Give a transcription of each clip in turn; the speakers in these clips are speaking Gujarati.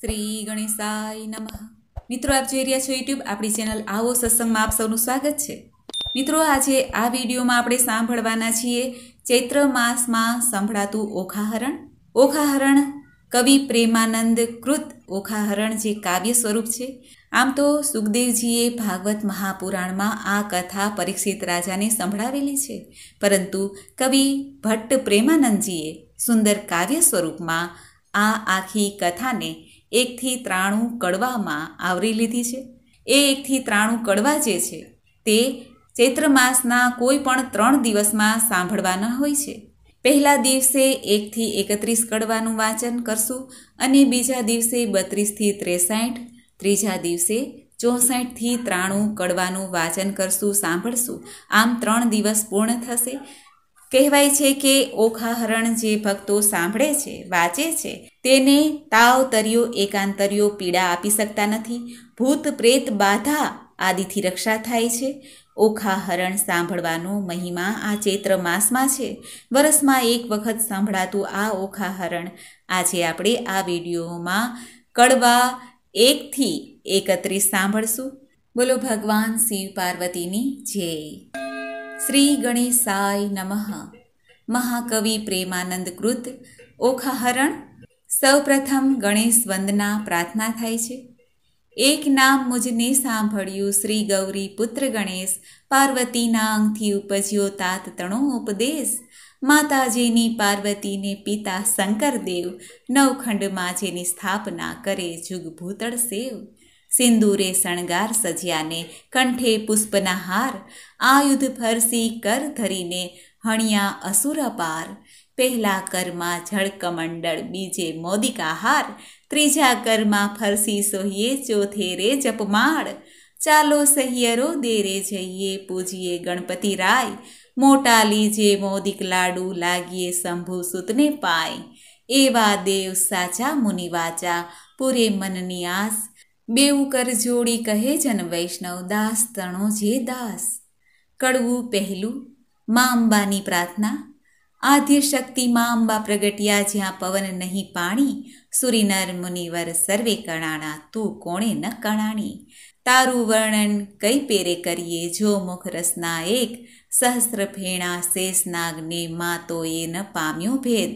શ્રી ગણેશાય નમઃ મિત્રો આપ જોઈ રહ્યા છો યુટ્યુબ આપણી ચેનલ આવો સત્સંગમાં આપ સૌનું સ્વાગત છે મિત્રો આજે આ વિડીયોમાં આપણે સાંભળવાના છીએ ચૈત્ર માસમાં સંભળાતું ઓખાહરણ ઓખાહરણ કવિ પ્રેમાનંદ કૃત ઓખાહરણ જે કાવ્ય સ્વરૂપ છે આમ તો સુખદેવજીએ ભાગવત મહાપુરાણમાં આ કથા પરીક્ષિત રાજાને સંભળાવેલી છે પરંતુ કવિ ભટ્ટ પ્રેમાનંદજીએ સુંદર કાવ્ય સ્વરૂપમાં આ આખી કથાને એકથી ત્રાણું કડવામાં આવરી લીધી છે એ એકથી ત્રાણું કડવા જે છે તે ચૈત્ર માસના કોઈ પણ ત્રણ દિવસમાં સાંભળવાના હોય છે પહેલા દિવસે એકથી એકત્રીસ કડવાનું વાંચન કરશું અને બીજા દિવસે બત્રીસથી ત્રેસાઠ ત્રીજા દિવસે ચોસઠથી ત્રાણું કડવાનું વાંચન કરશું સાંભળશું આમ ત્રણ દિવસ પૂર્ણ થશે કહેવાય છે કે ઓખાહરણ જે ભક્તો સાંભળે છે વાંચે છે તેને તાવ તર્યો એકાંતર્યો પીડા આપી શકતા નથી ભૂત પ્રેત બાધા આદિથી રક્ષા થાય છે ઓખાહરણ સાંભળવાનો મહિમા આ ચૈત્ર માસમાં છે વરસમાં એક વખત સાંભળાતું આ ઓખાહરણ આજે આપણે આ વિડીયોમાં કડવા એકથી એકત્રીસ સાંભળશું બોલો ભગવાન શિવ પાર્વતીની જય શ્રી ગણેશાય નમઃ મહાકવિ પ્રેમાનંદ કૃત ઓખાહરણ સૌપ્રથમ ગણેશ વંદના પ્રાર્થના થાય છે એક નામ મુજને સાંભળ્યું શ્રી ગૌરી પુત્ર ગણેશ પાર્વતીના અંગથી ઉપજ્યો તાત તણો ઉપદેશ માતાજીની પાર્વતીને પિતા શંકરદેવ નવખંડમાં જેની સ્થાપના કરે જુગભૂતળ સેવ સિંદૂરે શણગાર સજ્યાને કંઠે પુષ્પના હાર આયુધ ફરસી કર ધરીને હણિયા અસુર અપાર પહેલા કરમાં જળકમંડળ બીજે મોદિકા હાર ત્રીજા કરમાં ફરસી સોહીએ ચોથે રે જપમાળ ચાલો સહિયરો દેરે જઈએ પૂજીએ ગણપતિ રાય મોટા લીજે મોદિક લાડુ લાગીએ શંભુ સુતને પાય એવા દેવ સાચા મુનિવાચા પૂરે મનની આસ બેઉ કરજોડી જોડી કહે જન વૈષ્ણવ દાસ તણો જે દાસ કડવું પહેલું મા અંબાની પ્રાર્થના આદ્ય શક્તિ મા અંબા પ્રગટ્યા જ્યાં પવન નહીં પાણી સુરીનર મુનિવર સર્વે કણાણા તું કોણે ન કણાણી તારું વર્ણન કઈ પેરે કરીએ જો મુખ રસના એક સહસ્ત્ર ફેણા શેષનાગને મા માં તો એ ન પામ્યો ભેદ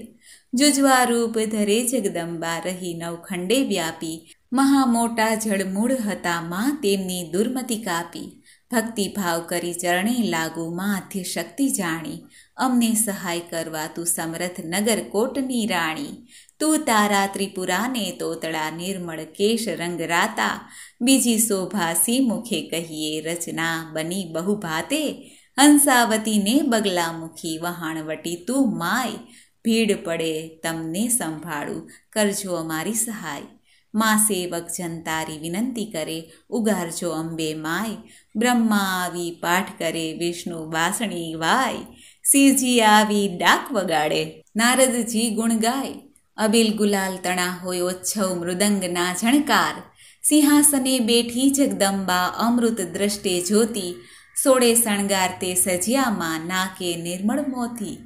જુજવા રૂપ ધરે જગદંબા રહી નવખંડે વ્યાપી મહા મોટા જળમૂળ હતા માં તેમની દુર્મતિ કાપી ભક્તિભાવ કરી ચરણે લાગુ માધ્ય શક્તિ જાણી અમને સહાય કરવા તું સમરથ નગર કોટની રાણી તું તારા ત્રિપુરાને તોતળા નિર્મળ કેશ રંગરાતા બીજી શોભાસી મુખે કહીએ રચના બની બહુ ભાતે હંસાવતીને બગલા મુખી વહાણવટી તું માય ભીડ પડે તમને સંભાળું કરજો અમારી સહાય મા સેવક જનતારી વિનંતી કરે ઉગારજો અંબે માય બ્રહ્મા આવી પાઠ કરે વિષ્ણુ વાસણી વાય શિવજી આવી ડાક વગાડે નારદજી ગુણ ગાય અબિલ ગુલાલ તણા હોય ઓચ્છવ મૃદંગના ઝણકાર સિંહાસને બેઠી જગદંબા અમૃત દ્રષ્ટે જોતી સોળે શણગાર તે સજિયામાં નાકે નિર્મળ મોતી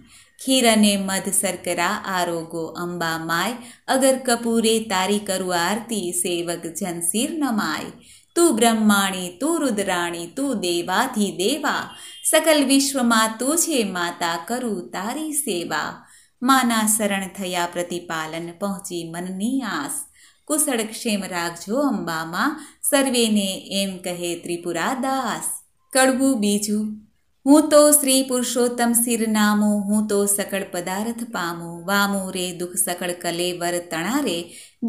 ખીર અને મધ સરકરા આરોગો અંબા માય અગર કપૂરે તારી કરુ આરતી સેવક જનસીર નમાય તું બ્રહ્માણી તું રુદ્રાણી તું દેવાધી દેવા સકલ વિશ્વમાં તું છે માતા કરું તારી સેવા માના શરણ થયા પ્રતિપાલન પહોંચી મનની આસ કુશળ ક્ષેમ રાખજો અંબામાં સર્વેને એમ કહે ત્રિપુરા દાસ કડવું બીજું હું તો શ્રી પુરુષોત્તમ શિરનામો હું તો સકળ પદાર્થ પામો વામો રે દુઃખ સકળ કલેવર તણા રે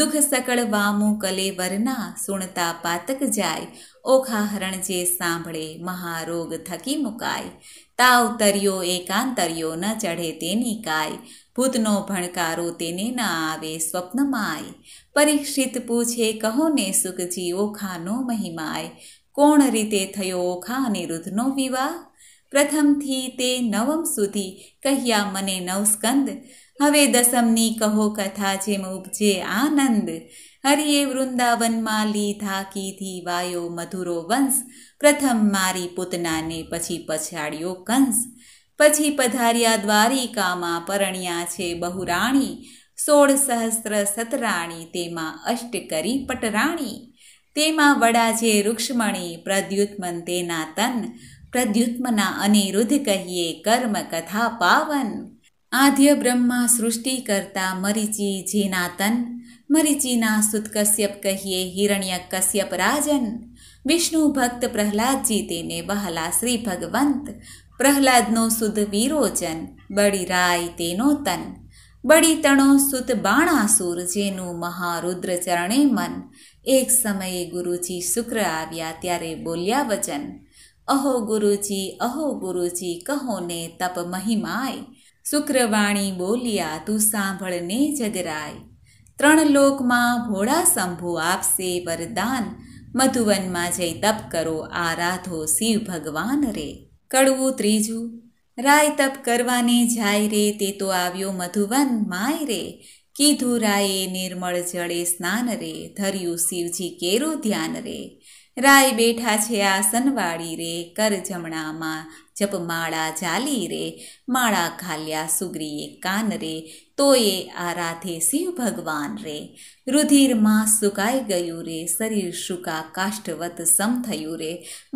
દુઃખ સકળ વામો કલેવરના સુણતા પાતક જાય ઓખા હરણ જે સાંભળે મહારોગ થકી મુકાય તાવ તર્યો એકાંતર્યો ન ચઢે તેની કાય ભૂતનો ભણકારો તેને ન આવે સ્વપ્નમાય પરીક્ષિત પૂછે કહો ને સુખજી ઓખાનો મહિમાય કોણ રીતે થયો ઓખા અનિરુદ્ધનો વિવાહ પ્રથમથી તે નવમ સુધી કહ્યા મને નવસ્કંદ હવે દસમની કહો કથા જેમ ઉપજે આનંદ હરિએ વૃંદાવનમાં લીધા કીધી વાયો મધુરો વંશ પ્રથમ મારી પુતનાને પછી પછાડ્યો કંસ પછી પધાર્યા દ્વારિકામાં પરણ્યા છે બહુરાણી સોળ સહસ્ત્ર સતરાણી તેમાં અષ્ટ કરી પટરાણી તેમાં વડા જે રૂક્ષ્મણી પ્રદ્યુત્મન તેના તન પ્રદ્યુત્મના અનિરુદ્ધ કહીએ કર્મ કથા પાવન આદ્ય બ્રહ્મા સૃષ્ટિ કરતા મરીચી જીનાતન મરીચીના સુત કશ્યપ કહીએ હિરણ્ય કશ્યપ રાજન વિષ્ણુ ભક્ત પ્રહલાદજી તેને બહલા શ્રી ભગવંત પ્રહલાદનો સુદ વિરોચન બળી રાય તેનો તન બળી તણો સુત બાણાસુર જેનું મહારુદ્ર ચરણે મન એક સમયે ગુરુજી શુક્ર આવ્યા ત્યારે બોલ્યા વચન અહો ગુરુજી અહો ગુરુજી કહો ને તપ મહિમાય શુક્રવાણી બોલ્યા તું સાંભળને જગરાય ત્રણ લોકમાં ભોળા શંભુ આપશે વરદાન મધુવનમાં જઈ તપ કરો આરાધો શિવ ભગવાન રે કડવું ત્રીજું રાય તપ કરવાને જાય રે તે તો આવ્યો મધુવન માય રે કીધું રાયે નિર્મળ જળે સ્નાન રે ધર્યું શિવજી કેરું ધ્યાન રે રાય બેઠા છે આસનવાળી રે કર જમણામાં માળા જાલી રે માળા ખાલ્યા સુગ્રીએ કાન રે તોયે આરાધે શિવ ભગવાન રે રુધિરમાં સુકાઈ ગયું રે શરીર સુકા કાષ્ટવત સમ થયું રે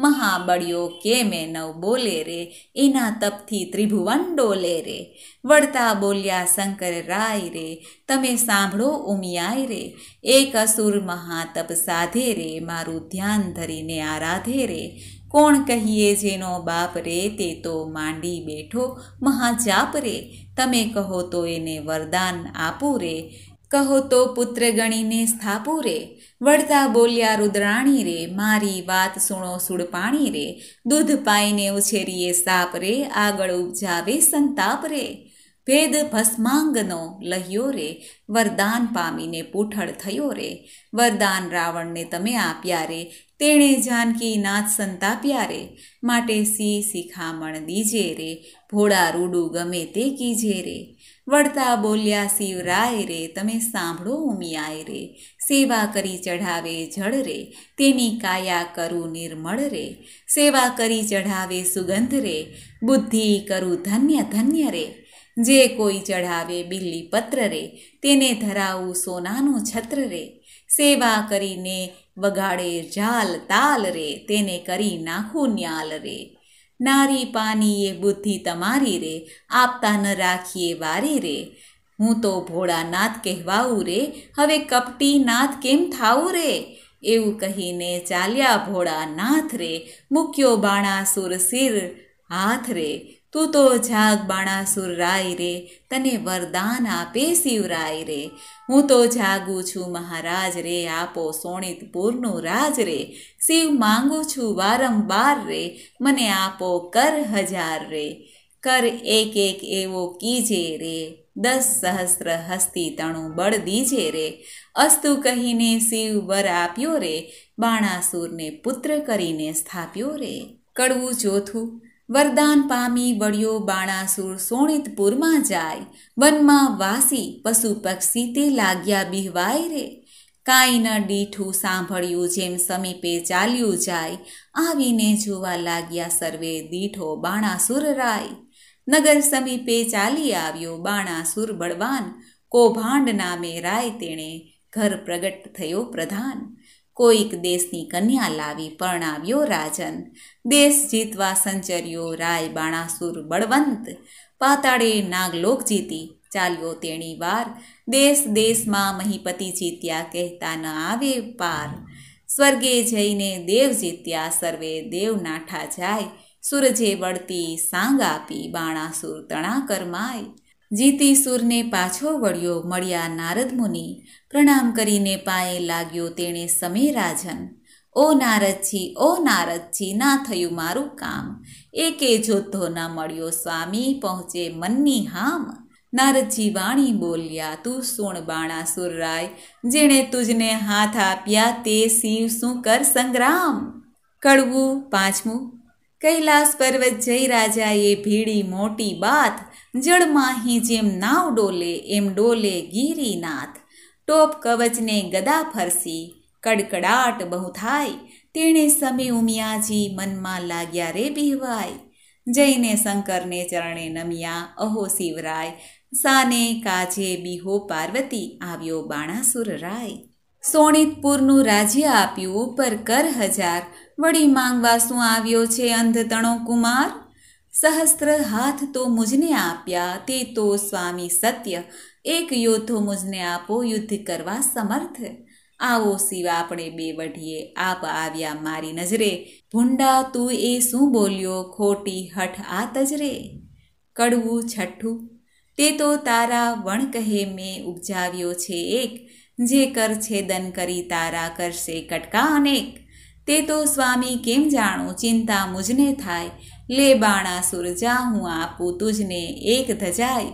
મહાબળ્યો કેમે નવ બોલે રે એના તપથી ત્રિભુવન ડોલે રે વળતા બોલ્યા શંકર રાય રે તમે સાંભળો ઉમિયાય રે એક અસુર મહાતપ સાધે રે મારું ધ્યાન ધરીને આરાધે રે કોણ કહીએ જેનો બાપ રે તે તો માંડી બેઠો મહાજાપ રે તમે કહો તો એને વરદાન આપું રે કહો તો પુત્ર ગણીને સ્થાપો રે વળતા બોલ્યા રુદ્રાણી રે મારી વાત સુણો સુડપાણી રે દૂધ પાઈને ઉછેરીએ સાપ રે આગળ ઉપજાવે સંતાપ રે ભેદ ભસ્માંગનો લહ્યો રે વરદાન પામીને પૂઠળ થયો રે વરદાન રાવણને તમે આપ્યા રે તેણે જાનકી નાથ સંતાપ્યા રે માટે સી શિખામણ દીજે રે ભોળા રૂડું ગમે તે કીજે રે વળતા બોલ્યા શિવરાય રે તમે સાંભળો ઉમિયાય રે સેવા કરી ચઢાવે જળ રે તેની કાયા કરું નિર્મળ રે સેવા કરી ચઢાવે સુગંધ રે બુદ્ધિ કરું ધન્ય ધન્ય રે જે કોઈ ચઢાવે બિલ્લી પત્ર રે તેને ધરાવું સોનાનું છત્ર રે સેવા કરીને વગાડે જાલ તાલ રે તેને કરી નાખું ન્યાલ રે નારી પાની એ બુદ્ધિ તમારી રે આપતા ન રાખીએ વારી રે હું તો ભોળાનાથ કહેવાવું રે હવે કપટી નાથ કેમ થાવું રે એવું કહીને ચાલ્યા ભોળાનાથ રે મૂક્યો બાણાસુર શિર હાથ રે તું તો જાગ બાણાસુર રાય રે તને વરદાન આપે શિવરાય રે હું તો જાગું છું મહારાજ રે આપો સોણિતપુરનું રાજ રે શિવ માંગું છું વારંવાર રે મને આપો કર હજાર રે કર એક એક એવો કીજે રે દસ સહસ્ર હસ્તી તણું બળ દીજે રે અસ્તુ કહીને શિવ વર આપ્યો રે બાણાસુરને પુત્ર કરીને સ્થાપ્યો રે કડવું ચોથું વરદાન પામી વળ્યો બાણાસુર સોણિતપુરમાં જાય વનમાં વાસી પશુ પક્ષી તે લાગ્યા બિહવાય રે કાંઈ ન દીઠું સાંભળ્યું જેમ સમીપે ચાલ્યું જાય આવીને જોવા લાગ્યા સર્વે દીઠો બાણાસુર રાય નગર સમીપે ચાલી આવ્યો બાણાસુર બળવાન કૌભાંડ નામે રાય તેણે ઘર પ્રગટ થયો પ્રધાન કોઈક દેશની કન્યા લાવી પરણાવ્યો રાજન દેશ જીતવા સંચર્યો રાય બાણાસુર બળવંત પાતાળે નાગલોક જીતી ચાલ્યો તેણી વાર દેશ દેશમાં મહીપતિ જીત્યા કહેતા ન આવે પાર સ્વર્ગે જઈને દેવ જીત્યા સર્વે દેવ નાઠા જાય સૂરજે વળતી સાંગ આપી બાણાસુર તણા કરમાય જીતીસુરને પાછો વળ્યો મળ્યા નારદ મુનિ પ્રણામ કરીને પાએ લાગ્યો તેણે સમે રાજન ઓ નારદજી ઓ નારદજી ના થયું મારું કામ એકે જોતો ન મળ્યો સ્વામી પહોંચે મનની હામ નારદજી વાણી બોલ્યા તું સુણ બાણાસુર રાય જેણે તુજને હાથ આપ્યા તે શિવ શું કર સંગ્રામ કડવું પાંચમું કૈલાસ પર્વત જઈ રાજાએ ભીડી મોટી બાત જળમાહી જેમ નાવ ડોલે એમ ડોલે ગિરીનાથ ટોપ કવચને ગદા ફરસી કડકડાટ બહુ થાય તેણે સમી ઉમિયાજી મનમાં લાગ્યા રે બિહવાય જઈને શંકરને ચરણે નમ્યા અહો શિવરાય સાને કાજે બિહો પાર્વતી આવ્યો બાણાસુર રાય સોણિતપુરનું રાજ્ય આપ્યું ઉપર કર હજાર વળી માંગવા શું આવ્યો છે અંધતણો કુમાર સહસ્ત્ર હાથ તો મુજને આપ્યા તે તો સ્વામી સત્ય એક યોદ્ધો મુજને આપો યુદ્ધ કરવા સમર્થ આવો શિવા આપણે બે વઢીએ આપ આવ્યા મારી નજરે ભૂંડા તું એ શું બોલ્યો ખોટી હઠ આ તજરે કડવું છઠ્ઠું તે તો તારા વણ કહે મેં ઉપજાવ્યો છે એક જે કર છેદન કરી તારા કરશે કટકા અનેક તે તો સ્વામી કેમ જાણું ચિંતા મુજને થાય લે બાણા સુરજા હું આપું તુજને એક ધજાય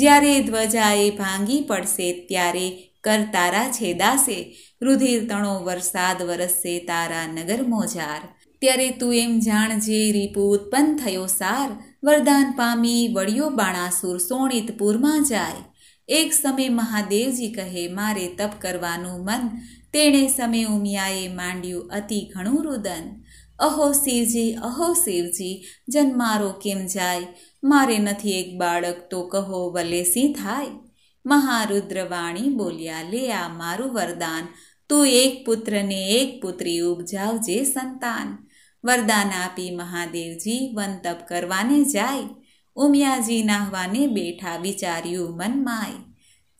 જ્યારે ધ્વજાએ ભાંગી પડશે ત્યારે કર તારા છેદાશે રુધિર તણો વરસાદ વરસશે તારા નગર મોજાર ત્યારે તું એમ જાણજે રીપુ ઉત્પન્ન થયો સાર વરદાન પામી વળિયો બાણાસુર સોણિતપુરમાં જાય એક સમય મહાદેવજી કહે મારે તપ કરવાનું મન તેણે સમે ઉમિયાએ માંડ્યું અતિ ઘણું રુદન અહો શિવજી અહો શિવજી જન્મારો કેમ જાય મારે નથી એક બાળક તો કહો વલેસી થાય મહારુદ્રવાણી બોલ્યા લે આ મારું વરદાન તું એક પુત્રને એક પુત્રી ઉપજાવજે સંતાન વરદાન આપી મહાદેવજી વનતપ કરવાને જાય ઉમિયાજી નાહવાને બેઠા વિચાર્યું મનમાં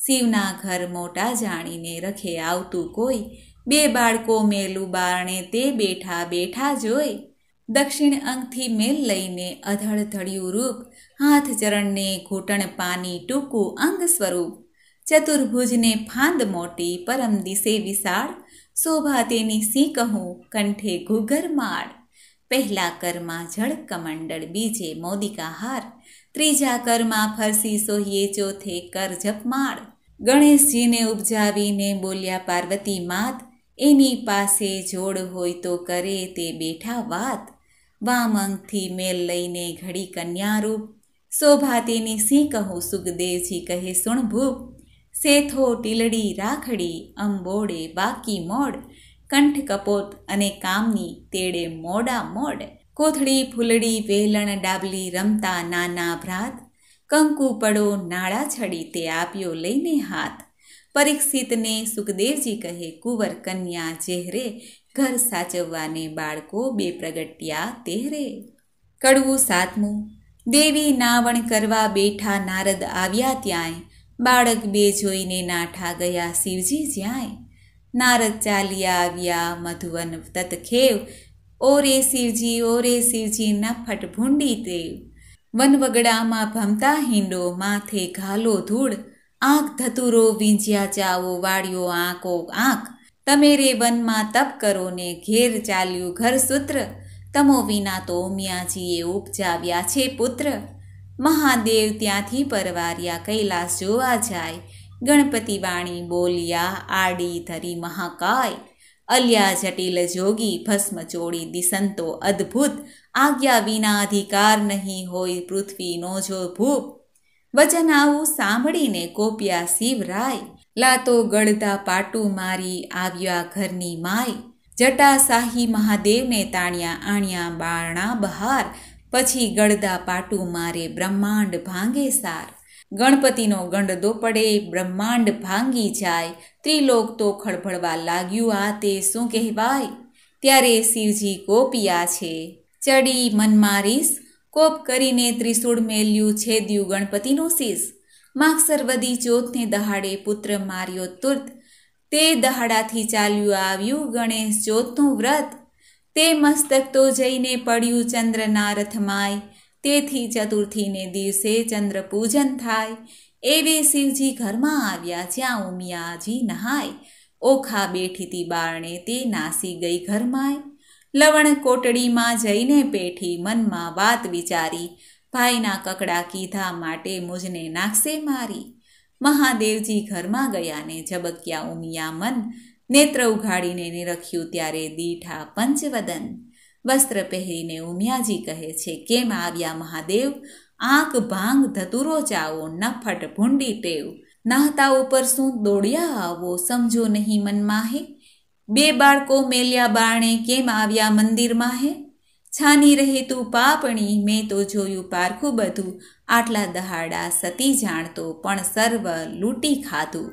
શિવના ઘર મોટા જાણીને રખે આવતું કોઈ બે બાળકો મેલું બારણે તે બેઠા બેઠા જોઈ દક્ષિણ અંગથી મેલ લઈને અધળ ધડ્યું રૂપ હાથ ચરણને ઘૂંટણ પાની ટૂંકું અંગ સ્વરૂપ ચતુર્ભુજને ફાંદ મોટી પરમ દિશે વિશાળ શોભા તેની સી કહું કંઠે ઘૂઘર માળ પહેલા કરમાં જળ કમંડળ બીજે મોદિકા હાર ત્રીજા કરમાં ફરસી સોહીએ ચોથે કર જપમાળ ગણેશજીને ઉપજાવીને બોલ્યા પાર્વતી માત એની પાસે જોડ હોય તો કરે તે બેઠા વાત વામ મેલ લઈને ઘડી કન્યારૂપ શોભા તેની સિંહ કહું સુખદેવજી કહે સુણ ભૂપ સેથો ટીલડી રાખડી અંબોડે બાકી મોડ કંઠ કપોત અને કામની તેડે મોડા મોડ કોથળી ફૂલડી વેલણ ડાબલી રમતા નાના ભ્રાત કંકુ પડો નાળા છડી તે આપ્યો લઈને હાથ પરીક્ષિતને સુખદેવજી કહે કુંવર કન્યા જેહરે ઘર સાચવવાને બાળકો બે પ્રગટ્યા તેહરે કડવું સાતમું દેવી નાવણ કરવા બેઠા નારદ આવ્યા ત્યાંય બાળક બે જોઈને નાઠા ગયા શિવજી જ્યાંય નારદ ચાલ્યા આવ્યા મધુવન તતખેવ ઓરે શિવજી ઓરે શિવજી નફટ ભૂંડી તેવ વનવગડામાં ભમતા હિંડો માથે ઘાલો ધૂળ આંખ ધતુરો વીંજ્યા ચાવો વાળ્યો આંકો આંખ તમે રે વનમાં તપ કરો ને ઘેર ચાલ્યું ઘર સૂત્ર તમો વિના તો મિયાજીએ ઉપજાવ્યા છે પુત્ર મહાદેવ ત્યાંથી પરવાર્યા કૈલાસ જોવા જાય ગણપતિ વાણી બોલ્યા આડી ધરી મહાકાય અલ્યા જટિલ જોગી ભસ્મ ચોળી દિસંતો અદ્ભુત આજ્ઞા વિના અધિકાર નહીં હોય પૃથ્વીનો જો ભૂપ વચન આવું સાંભળીને કોપ્યા શિવરાય લાતો ગળતા પાટું મારી આવ્યા ઘરની માય જટાશાહી મહાદેવને તાણ્યા આણ્યા બારણા બહાર પછી ગળદા પાટું મારે બ્રહ્માંડ ભાંગે સાર ગણપતિનો ગંડદો પડે બ્રહ્માંડ ભાંગી જાય ત્રિલોક તો ખળભળવા લાગ્યું આ તે શું કહેવાય ત્યારે શિવજી કોપિયા છે ચડી મનમારીશ કોપ કરીને ત્રિશૂળ મેલ્યું છેદ્યું ગણપતિનું શીશ માગસરવદી ચોથને દહાડે પુત્ર માર્યો તુર્ત તે દહાડાથી ચાલ્યું આવ્યું ગણેશ ચોથનું વ્રત તે મસ્તક તો જઈને પડ્યું ચંદ્રના રથમાય તેથી ચતુર્થીને દિવસે ચંદ્ર પૂજન થાય એવે શિવજી ઘરમાં આવ્યા જ્યાં ઉમિયાજી નહાય ઓખા બેઠીતી બારણે તે નાસી ગઈ ઘરમાંય લવણ કોટડીમાં જઈને પેઠી મનમાં વાત વિચારી ભાઈના કકડા કીધા માટે મુજને નાખશે મારી મહાદેવજી ઘરમાં ગયા ને ઝબક્યા ઉમિયા મન નેત્ર ઉઘાડીને નિરખ્યું ત્યારે દીઠા પંચવદન વસ્ત્ર પહેરીને ઉમિયાજી કહે છે કેમ આવ્યા મહાદેવ આંખ ભાંગ ધતુરો ચાવો નફટ ભૂંડી ટેવ નાહતા ઉપર શું દોડ્યા આવો સમજો નહીં મનમાં હે બે બાળકો મેલ્યા બાણે કેમ આવ્યા મંદિરમાં હે છાની રહે તું પાપણી મેં તો જોયું પારખું બધું આટલા દહાડા સતી જાણતો પણ સર્વ લૂંટી ખાધું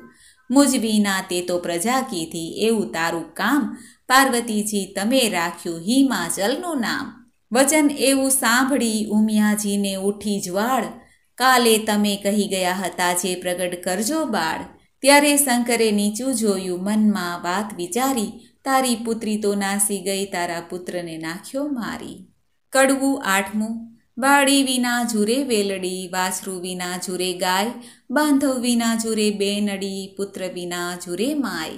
મુજવીના તે તો પ્રજા કીધી એવું તારું કામ પાર્વતીજી તમે રાખ્યું હિમાચલનું નામ વચન એવું સાંભળી ઉમિયાજીને ઉઠી જ્વાળ કાલે તમે કહી ગયા હતા જે પ્રગટ કરજો બાળ ત્યારે શંકરે નીચું જોયું મનમાં વાત વિચારી તારી પુત્રી તો નાસી ગઈ તારા પુત્રને નાખ્યો મારી કડવું આઠમું બાળી વિના જુરે વેલડી વાછરું વિના જુરે ગાય બાંધવ વિના જુરે બેનડી પુત્ર વિના જુરે માય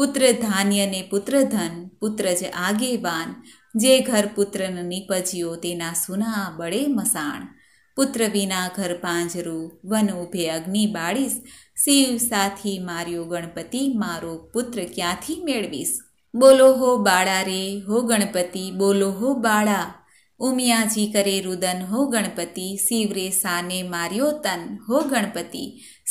પુત્ર ધાન્ય ને પુત્ર ધન પુત્ર જ આગેવાન જે ઘર પુત્રને નીપજ્યો તેના સુના બળે મસાણ પુત્ર વિના ઘર પાંજરું વન ઉભે અગ્નિ બાળીશ શિવ સાથી માર્યો ગણપતિ મારો પુત્ર ક્યાંથી મેળવીશ બોલો હો બાળા રે હો ગણપતિ બોલો હો બાળા ઉમિયાજી કરે રુદન હો ગણપતિ શિવરે સાને માર્યો તન હો ગણપતિ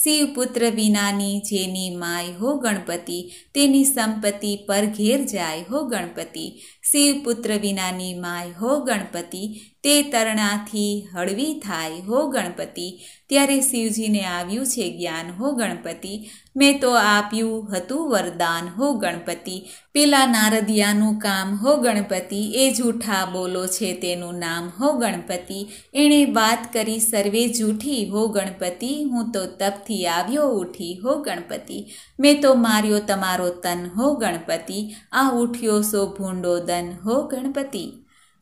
શિવ પુત્ર વિનાની જેની માય હો ગણપતિ તેની સંપત્તિ પર ઘેર જાય હો ગણપતિ શિવ પુત્ર વિનાની માય હો ગણપતિ તે તરણાથી હળવી થાય હો ગણપતિ ત્યારે શિવજીને આવ્યું છે જ્ઞાન હો ગણપતિ મેં તો આપ્યું હતું વરદાન હો ગણપતિ પેલા નારદિયાનું કામ હો ગણપતિ એ જૂઠા બોલો છે તેનું નામ હો ગણપતિ એણે વાત કરી સર્વે જૂઠી હો ગણપતિ હું તો તપથી આવ્યો ઉઠી હો ગણપતિ મેં તો માર્યો તમારો તન હો ગણપતિ આ ઉઠ્યો સો ભૂંડોદન હો ગણપતિ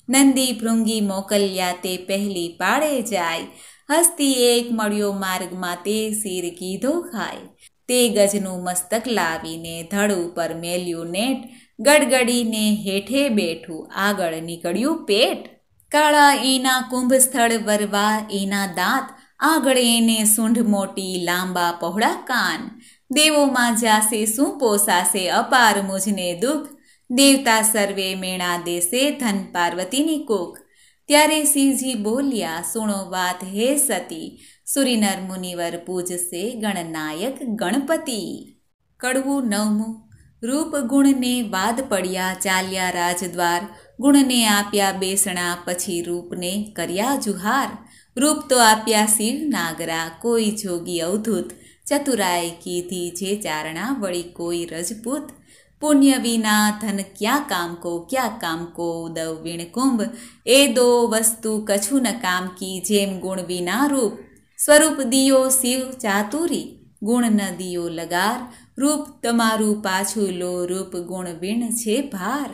નંદી ભૃંગી મોકલ્યા તે પહેલી પાળે જાય હસ્તી એક મળ્યો માર્ગમાં તે શીર કીધો ખાય તે ગજનું મસ્તક લાવીને ધડ ઉપર મેલ્યું નેટ ગડગડીને હેઠે બેઠું આગળ નીકળ્યું પેટ કાળા એના કુંભ સ્થળ વરવા એના દાંત આગળ એને સૂંઢ મોટી લાંબા પહોળા કાન દેવોમાં જાશે શું પોસાશે અપાર મુજને દુઃખ દેવતા સર્વે મેણા દેશે ધન પાર્વતીની કોક ત્યારે સિંહજી બોલ્યા સુણો વાત હે સતી સુરીનર મુનિવર પૂજશે ગણનાયક ગણપતિ કડવું નવમું રૂપ ગુણને વાદ પડ્યા ચાલ્યા રાજદ્વાર ગુણને આપ્યા બેસણા પછી રૂપને કર્યા જુહાર રૂપ તો આપ્યા શિવ નાગરા કોઈ જોગી અવધૂત ચતુરાય કીધી જે ચારણા વળી કોઈ રજપૂત પુણ્ય વિના ધન ક્યાં કામ કો ક્યાં કામ કો ઉદવ વીણ કુંભ એ દો વસ્તુ કછુ ન કામ કી જેમ ગુણ વિના રૂપ સ્વરૂપ દિયો શિવ ચાતુરી ગુણ ન દિયો લગાર રૂપ તમારું પાછું લો રૂપ ગુણ વીણ છે ભાર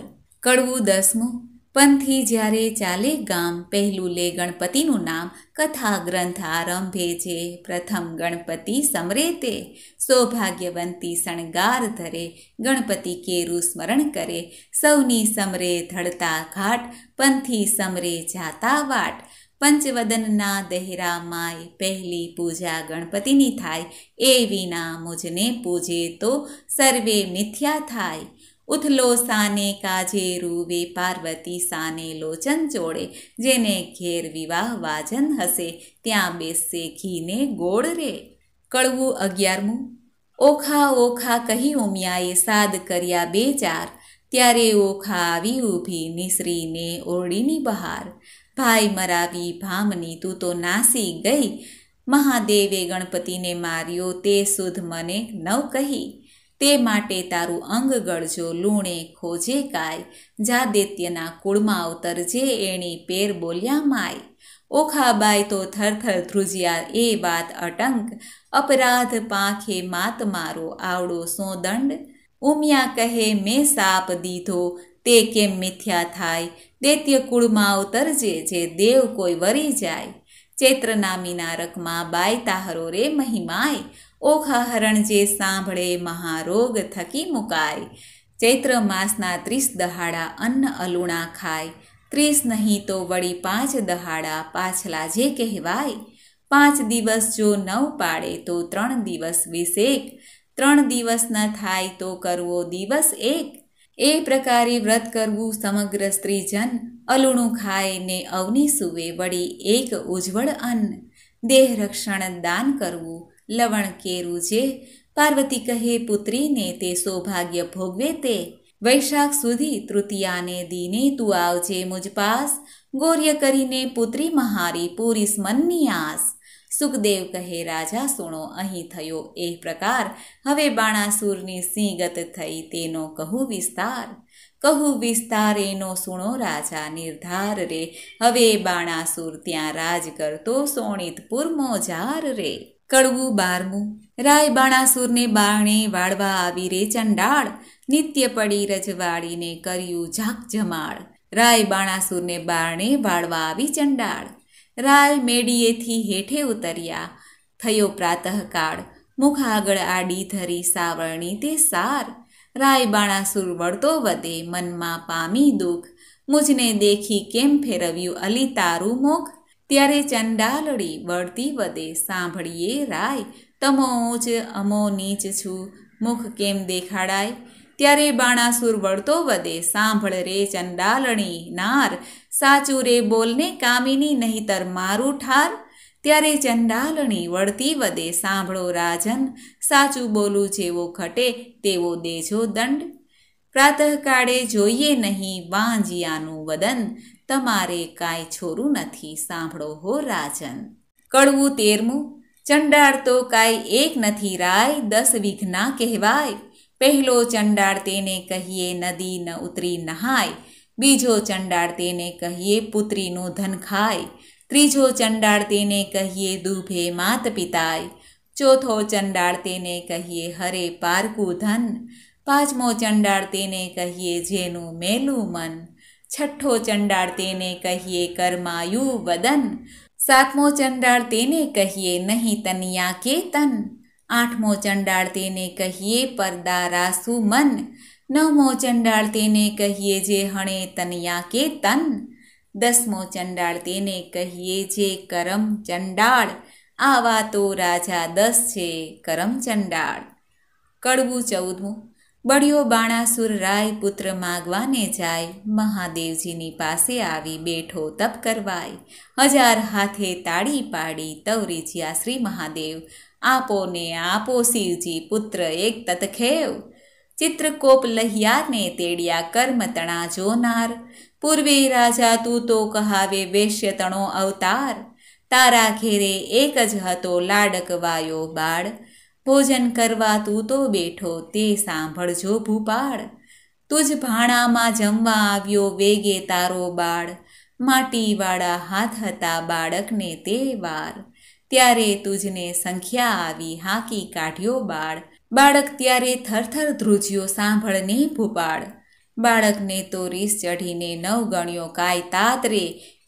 કડવું દસમું પંથી જ્યારે ચાલે ગામ પહેલું લે ગણપતિનું નામ કથા ગ્રંથ આરંભે જે પ્રથમ ગણપતિ સમરે તે સૌભાગ્યવંતી શણગાર ધરે ગણપતિ કેરું સ્મરણ કરે સૌની સમરે ધડતા ઘાટ પંથી સમરે જાતા વાટ પંચવદનના દહેરા માય પહેલી પૂજા ગણપતિની થાય એ વિના મુજને પૂજે તો સર્વે મિથ્યા થાય ઉથલો સાને કાજે રૂવે પાર્વતી સાને લોચન ચોળે જેને ઘેર વિવાહ વાજન હશે ત્યાં બેસે ઘીને ગોળ રે કળવું અગિયારમું ઓખા ઓખા કહી ઉમિયાએ સાદ કર્યા બે ચાર ત્યારે ઓખા આવી ઊભી નિસરીને ઓરડીની બહાર ભાઈ મરાવી ભામની તું તો નાસી ગઈ મહાદેવે ગણપતિને માર્યો તે સુધ મને નવ કહી તે માટે તારું અંગ ગળજો લૂણે ખોજે કાય જા દૈત્યના કુળમાં અવતરજે એણી પેર બોલ્યા માય ઓખાબાઈ તો થરથર ધ્રુજ્યા એ વાત અટંક અપરાધ પાંખે માત મારો આવડો સો દંડ ઉમિયા કહે મેં સાપ દીધો તે કેમ મિથ્યા થાય દૈત્ય કુળમાં અવતરજે જે દેવ કોઈ વરી જાય ચૈત્ર નામી નારકમાં બાય તાહરો રે મહિમાય ઓખા હરણ જે સાંભળે મહારોગ થકી મુકાય ચૈત્ર માસના ત્રીસ દહાડા અન્ન અલુણા ખાય ત્રીસ નહીં તો વળી પાંચ દહાડા પાછલા જે કહેવાય પાંચ દિવસ જો નવ પાડે તો ત્રણ દિવસ વિશેક ત્રણ દિવસ ન થાય તો કરવો દિવસ એક એ પ્રકારે વ્રત કરવું સમગ્ર સ્ત્રીજન અલુણું ખાય ને અવની સુવે વળી એક ઉજ્જવળ અન્ન દેહ રક્ષણ દાન કરવું લવણ કેરું જે પાર્વતી કહે પુત્રીને તે સૌભાગ્ય ભોગવે તે વૈશાખ સુધી તૃતીયાને દીને તું આવજે મુજ પાસ ગોર્ય કરીને પુત્રી મહારી પૂરી મનની આસ સુખદેવ કહે રાજા સુણો અહીં થયો એ પ્રકાર હવે બાણાસુરની સિંહગત થઈ તેનો કહું વિસ્તાર કહું વિસ્તાર એનો સુણો રાજા નિર્ધાર રે હવે બાણાસુર ત્યાં રાજ કરતો સોણિતપુર મોજાર રે કડવું બારમું રાય બાણાસુરને બાણે વાળવા આવી રે ચંડાળ નિત્ય પડી રજવાડીને કર્યું ઝાક જમાળ રાય બાણાસુરને બારણે વાળવા આવી ચંડાળ રાય મેડીએથી હેઠે ઉતર્યા થયો પ્રાતઃકાળ મુખ આગળ આડી ધરી સાવરણી તે સાર રાય બાણાસુર વળતો વધે મનમાં પામી દુઃખ મુજને દેખી કેમ ફેરવ્યું અલી તારું મુખ ત્યારે ચંડાલડી વળતી વદે સાંભળીએ રાય તમો ઊંચ અમો નીચ છું મુખ કેમ દેખાડાય ત્યારે બાણાસુર વળતો વદે સાંભળ રે ચંડાલણી નાર સાચું રે બોલને કામીની નહીતર મારું ઠાર ત્યારે ચંડાલણી વળતી વદે સાંભળો રાજન સાચું બોલું જેવો ખટે તેવો દેજો દંડ પ્રાતઃકાળે જોઈએ નહીં વાંજિયાનું વદન તમારે કાંઈ છોરું નથી સાંભળો હો રાજન કડવું તેરમું ચંડાળ તો કાંઈ એક નથી રાય દસ વિઘના કહેવાય પહેલો ચંડાળ તેને કહીએ નદી ન ઉતરી નહાય બીજો ચંડાળ તેને કહીએ પુત્રીનું ધન ખાય ત્રીજો ચંડાળ તેને કહીએ દુભે માત પિતાય ચોથો ચંડાળ તેને કહીએ હરે પારકું ધન પાંચમો ચંડાળ તેને કહીએ જેનું મેલું મન છઠ્ઠો ચંડાળ તેને કહીએ કર્માયુ વદન સાતમો ચંડાળ તેને કહીએ નહીં તનિયા કે તન આઠમો ચંડાળ તેને કહીએ પરદારાસુ મન નવમો ચંડાળ તેને કહીએ જે હણે તનિયા કે તન દસમો ચંડાળ તેને કહીએ જે કરમ ચંડાળ આવા તો રાજા દસ છે કરમ ચંડાળ કડવું ચૌદમું બળિયો બાણાસુર રાય પુત્ર માગવાને જાય મહાદેવજીની પાસે આવી બેઠો તપ કરવાય હજાર હાથે તાળી પાડી તવરીજ્યા શ્રી મહાદેવ આપો ને આપો શિવજી પુત્ર એક તતખેવ ચિત્રકોપ લહિયાને તેડ્યા કર્મ તણા જોનાર પૂર્વે રાજા તું તો કહાવે વેશ્ય તણો અવતાર તારા ઘેરે એક જ હતો લાડકવાયો બાળ ભોજન કરવા તું તો બેઠો તે સાંભળજો ભૂપાળ તુજ ભાણામાં જમવા આવ્યો વેગે તારો બાળ માટીવાળા હાથ હતા બાળકને તે વાર ત્યારે તુજને સંખ્યા આવી હાકી કાઢ્યો બાળ બાળક ત્યારે થરથર ધ્રુજ્યો સાંભળને ભૂપાળ બાળકને તો રીસ ચઢીને નવ ગણ્યો કાય તાતરે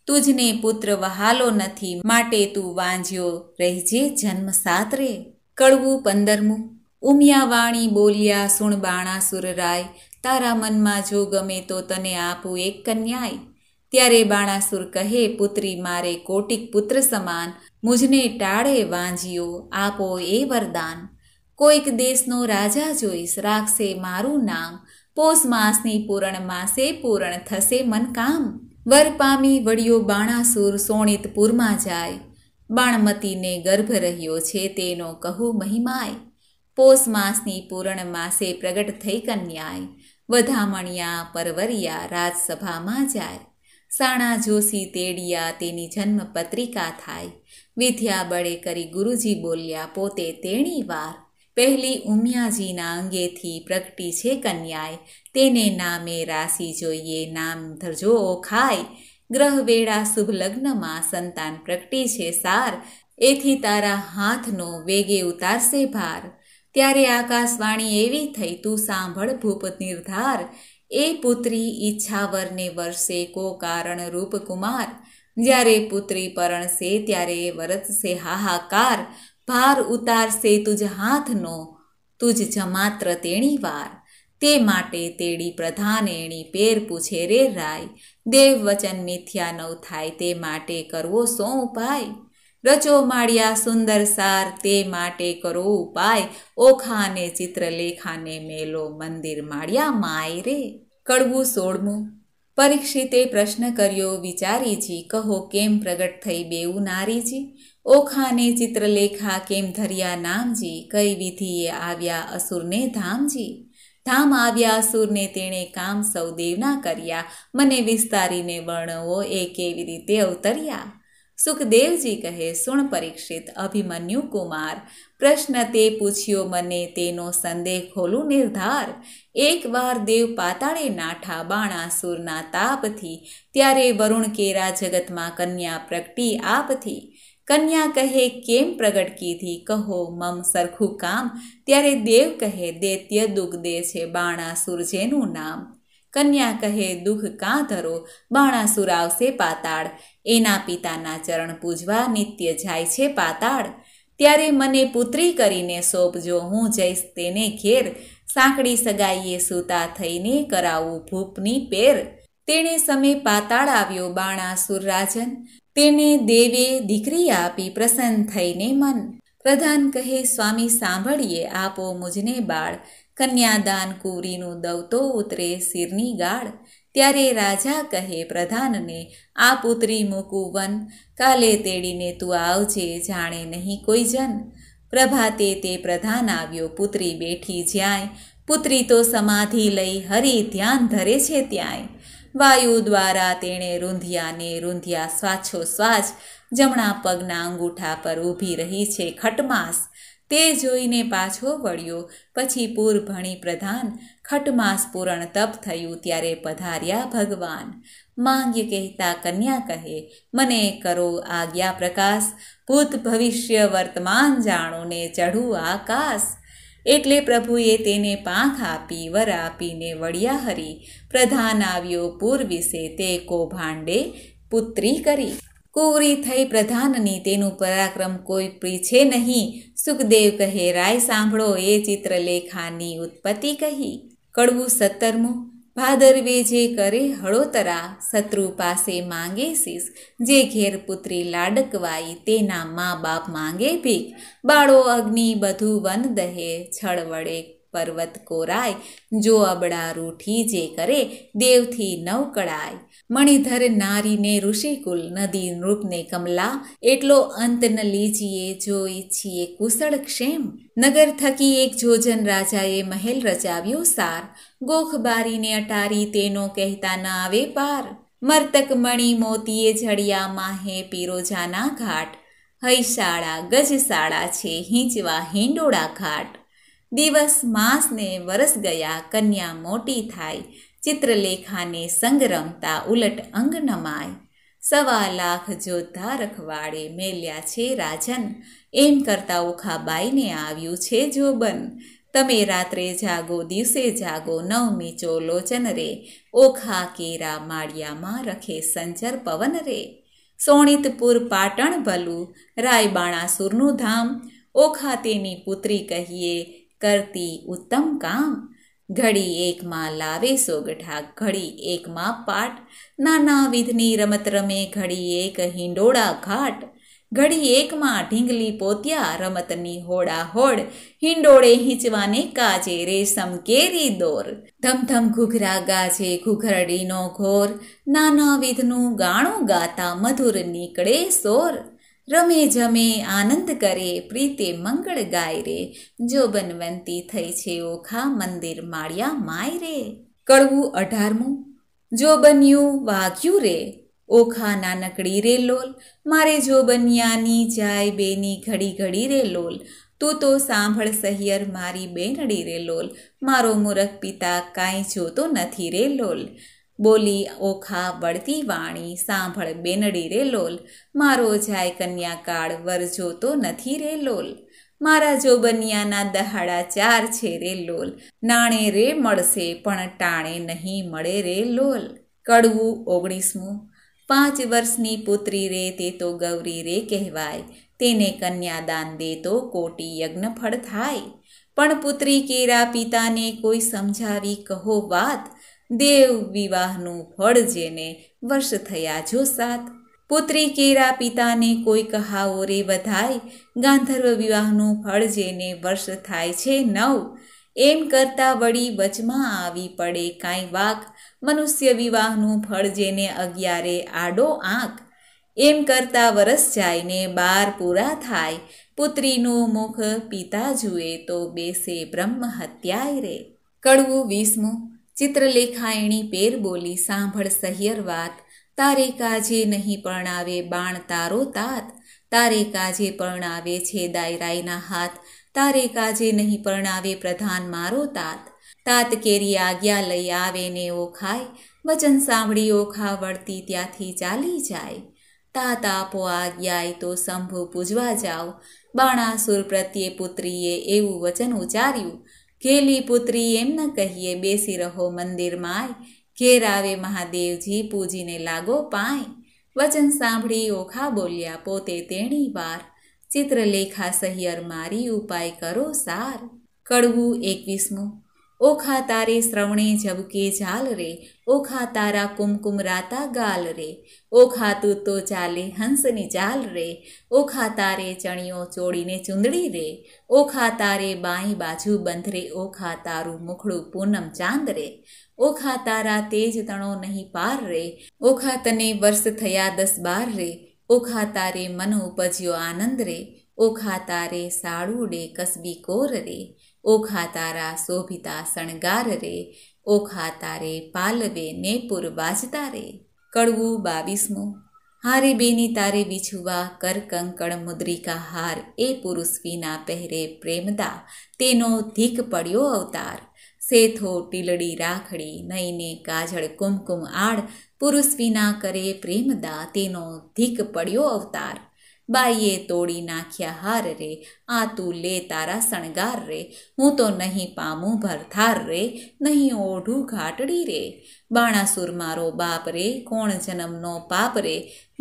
તુજને પુત્ર વહાલો નથી માટે તું વાંજ્યો રહેજે જન્મ સાતરે કડવું પંદરમું ઉમિયાવાણી બોલ્યા સુણ બાણાસુર રાય તારા મનમાં જો ગમે તો તને આપું એક કન્યાય ત્યારે બાણાસુર કહે પુત્રી મારે કોટિક પુત્ર સમાન મુજને ટાળે વાંજ્યો આપો એ વરદાન કોઈક દેશનો રાજા જોઈશ રાખશે મારું નામ પોષ માસની પૂરણ માસે પૂરણ થશે મન કામ વર પામી વડિયો બાણાસુર સોણિતપુરમાં જાય બાણમતીને ગર્ભ રહ્યો છે તેનો કહું મહિમાય પોષ માસની પૂરણ માસે પ્રગટ થઈ કન્યાય વધામણિયા પરવરિયા રાજસભામાં જાય સાણા જોશી તેડિયા તેની જન્મ પત્રિકા થાય વિદ્યા બળે કરી ગુરુજી બોલ્યા પોતે તેણી વાર પહેલી ઉમિયાજીના અંગેથી પ્રગટી છે કન્યાએ તેને નામે રાશિ જોઈએ નામ ધરજો ઓખાય ગ્રહ વેળા શુભ લગ્નમાં સંતાન પ્રગટી છે સાર એથી તારા હાથનો વેગે ઉતારશે ભાર ત્યારે આકાશવાણી એવી થઈ તું સાંભળ ભૂપ નિર્ધાર એ પુત્રી ઈચ્છાવરને વરસે કો કારણ રૂપ કુમાર જ્યારે પુત્રી પરણશે ત્યારે વરતશે હાહાકાર ભાર ઉતારશે તુજ હાથનો તુજ જમાત્ર તેણી વાર તે માટે તેડી પ્રધાન એણી પેર પૂછે રે રાય દેવ વચન મિથ્યા નવ થાય તે માટે કરવો સો ઉપાય રચો માળ્યા સુંદર સાર તે માટે કરો ઉપાય ઓખાને ચિત્રલેખાને મેલો મંદિર માળ્યા માય રે કડવું સોળમું પરીક્ષિતે પ્રશ્ન કર્યો વિચારીજી કહો કેમ પ્રગટ થઈ બેઉ નારીજી ઓખાને ચિત્રલેખા કેમ ધર્યા નામજી કઈ વિધિએ આવ્યા અસુરને ધામજી ધામ આવ્યા સુરને તેણે કામ સૌ દેવના કર્યા મને વિસ્તારીને વર્ણવો એ કેવી રીતે અવતર્યા સુખદેવજી કહે સુણ પરીક્ષિત અભિમન્યુ કુમાર પ્રશ્ન તે પૂછ્યો મને તેનો સંદેહ ખોલું નિર્ધાર એકવાર દેવ પાતાળે નાઠા બાણાસુરના તાપથી ત્યારે વરુણ કેરા જગતમાં કન્યા પ્રગટી આપથી કન્યા કહે કેમ પ્રગટ કીધી કહો મમ સરખું કામ ત્યારે દેવ કહે દૈત્ય દુઃખ દે છે બાણાસુર જેનું નામ કન્યા કહે દુઃખ કાં ધરો બાણાસુર આવશે પાતાળ એના પિતાના ચરણ પૂજવા નિત્ય જાય છે પાતાળ ત્યારે મને પુત્રી કરીને સોંપજો હું જઈશ તેને ઘેર સાંકડી સગાઈએ સૂતા થઈને કરાવું ભૂપની પેર તેણે સમે પાતાળ આવ્યો બાણાસુર રાજન તેને દેવે દીકરી આપી પ્રસન્ન થઈને મન પ્રધાન કહે સ્વામી સાંભળીએ આપો મુજને બાળ કન્યાદાન કુરીનું દવતો ઉતરે શિરની ગાળ ત્યારે રાજા કહે પ્રધાનને આ પુત્રી મૂકુવન કાલે તેડીને તું આવજે જાણે નહીં કોઈ જન પ્રભાતે તે પ્રધાન આવ્યો પુત્રી બેઠી જ્યાંય પુત્રી તો સમાધિ લઈ હરી ધ્યાન ધરે છે ત્યાંય વાયુ દ્વારા તેણે રૂંધિયાને રૂંધિયા સ્વાચ જમણા પગના અંગૂઠા પર ઊભી રહી છે ખટમાસ તે જોઈને પાછો વળ્યો પછી પૂર ભણી પ્રધાન ખટમાસ પૂરણ તપ થયું ત્યારે પધાર્યા ભગવાન માંગ્ય કહેતા કન્યા કહે મને કરો આજ્ઞા પ્રકાશ ભૂત ભવિષ્ય વર્તમાન જાણો ને ચઢું આકાશ એટલે પ્રભુએ તેને પાંખ આપી વર આપીને વળિયા હરી પ્રધાન આવ્યો પૂર વિશે તે કૌભાંડે પુત્રી કરી કુવરી થઈ પ્રધાનની તેનું પરાક્રમ કોઈ પીછે નહીં સુખદેવ કહે રાય સાંભળો એ ચિત્રલેખાની ઉત્પત્તિ કહી કડવું સત્તરમું ભાદરવે જે કરે હળોતરા શત્રુ પાસે માંગે શીશ જે ઘેર પુત્રી લાડકવાઈ તેના મા બાપ માંગે ભીખ બાળો અગ્નિ બધું વન દહે છળ વડે પર્વત કોરાય જો અબડા રૂઠી જે કરે દેવથી નવ કળાય મણિધર નારીને ઋષિકુલ નદી નૃપને કમલા એટલો અંત ન લીજીએ જો ઈચ્છીએ કુશળ ક્ષેમ નગર થકી એક જોજન રાજાએ મહેલ રચાવ્યો સાર ગોખબારીને અટારી તેનો કહેતા ન આવે પાર મર્તક મણી મોતીએ જડિયામાં માહે પીરોજાના ઘાટ હૈશાળા ગજશાળા છે હિંચવા હિંડોળા ઘાટ દિવસ માસને વરસ ગયા કન્યા મોટી થાય ચિત્રલેખાને સંગ રમતા ઉલટ અંગ નમાય સવા લાખ જોતા રખવાડે મેલ્યા છે રાજન એમ કરતા ઓખાબાઈને આવ્યું છે જોબન તમે રાત્રે જાગો દિવસે જાગો નવમી ચોલોચન રે ઓખા કેરા માળિયામાં રખે સંજર પવન રે સોણિતપુર પાટણ ભલું રાયબાણાસુરનું ધામ ઓખા તેની પુત્રી કહીએ કરતી ઉત્તમ કામ ઘડી એકમાં લાવે સોગઠા ઘડી એકમાં પાટ નાના વિધની રમત રમે ઘડી એક હિંડોળા ઘાટ ઘડી એકમાં ઢીંગલી પોત્યા રમતની હોડા હોડ હિંડોળે હિંચવાને કાજે રેશમ કેરી દોર ધમધમ ઘૂઘરા ગાજે ઘૂઘરડીનો ઘોર નાના વિધનું ગાણું ગાતા મધુર નીકળે સોર રમે જમે આનંદ કરે પ્રીતે મંગળ ગાય રે જો બનવંતી થઈ છે ઓખા મંદિર માળ્યા માય રે કડવું અઢારમું જો બન્યું વાગ્યું રે ઓખા નાનકડી રે લોલ મારે જો બન્યાની જાય બેની ઘડી ઘડી રે લોલ તું તો સાંભળ સહિયર મારી બેનડી રે લોલ મારો મૂરખ પિતા કાંઈ જોતો નથી રે લોલ બોલી ઓખા વળતી વાણી સાંભળ બેનડી રે લોલ મારો જાય કન્યાકાળ વરજો તો નથી રે લોલ મારા જો બન્યાના દહાડા ચાર છે રે લોલ નાણે રે મળશે પણ ટાણે નહીં મળે રે લોલ કડવું ઓગણીસમું પાંચ વર્ષની પુત્રી રે તે તો ગૌરી રે કહેવાય તેને કન્યાદાન દે તો કોટી યજ્ઞફળ થાય પણ પુત્રી કેરા પિતાને કોઈ સમજાવી કહો વાત દેવ વિવાહનું ફળ જેને વર્ષ થયા જો સાત પુત્રી કેરા પિતાને કોઈ કહાઓ રે વધાય ગાંધર્વ વિવાહનું ફળ જેને વર્ષ થાય છે નવ એમ કરતા વળી વચમાં આવી પડે કાંઈ વાક મનુષ્ય વિવાહનું ફળ જેને અગિયારે આડો આંક એમ કરતા વરસ જાયને બાર પૂરા થાય પુત્રીનું મુખ પિતા જુએ તો બેસે બ્રહ્મ હત્યાય રે કડવું વીસમું ચિત્રલેખાયણી પેર બોલી સાંભળ સહિયર વાત તારે કાજે નહીં પરણાવે બાણ તારો તાત તારે કાજે પરણાવે છે દાયરાઈના હાથ તારે કાજે નહીં પરણાવે પ્રધાન મારો તાત તાત કેરી આજ્ઞા લઈ આવે ને ઓખાય વચન સાંભળી ઓખા વળતી ત્યાંથી ચાલી જાય તાત આપો આજ્ઞાય તો શંભુ પૂજવા જાઓ બાણાસુર પ્રત્યે પુત્રીએ એવું વચન ઉચ્ચાર્યું ઘેલી પુત્રી એમ ન કહીએ બેસી રહો મંદિરમાં ઘેર આવે મહાદેવજી પૂજીને લાગો પાય વચન સાંભળી ઓખા બોલ્યા પોતે તેણી વાર ચિત્રલેખા સહિયર મારી ઉપાય કરો સાર કડવું એકવીસમું ઓખા તારે શ્રવણે જબકે ઝાલ રે ઓખા તારા કુમકુમ રાતા ગાલ રે ઓખા તું તો ચાલે હંસની ચાલ રે ઓખા તારે ચણિયો ચોડીને ચૂંદડી રે ઓખા તારે બાઈ બાજુ બંધ રે ઓખા તારું મુખડું પૂનમ ચાંદ રે ઓખા તારા તેજ તણો નહીં પાર રે ઓખા તને વર્ષ થયા દસ બાર રે ઓખા તારે મન ઉપજ્યો આનંદ રે ઓખા તારે સાળું ડે કસબી કોર રે ઓખા તારા શોભિતા શણગાર રે ઓખા તારે પાલવે ને પુર પૂર્વાજતા રે કડવું બાવીસમું હારે બેની તારે વિછુવા કર કંકણ મુદ્રિકા હાર એ પુરુષવીના પહેરે પ્રેમદા તેનો ધીક પડ્યો અવતાર સેથો ટીલડી રાખડી નઈને કાજળ કુમકુમ આડ પુરુષ વિના કરે પ્રેમદા તેનો ધીક પડ્યો અવતાર બાઈએ તોડી નાખ્યા હાર રે આ તું લે તારા શણગાર રે હું તો નહીં પામું ભરથાર રે નહીં ઓઢું ઘાટડી રે બાણાસુર મારો બાપ રે કોણ જન્મનો પાપ રે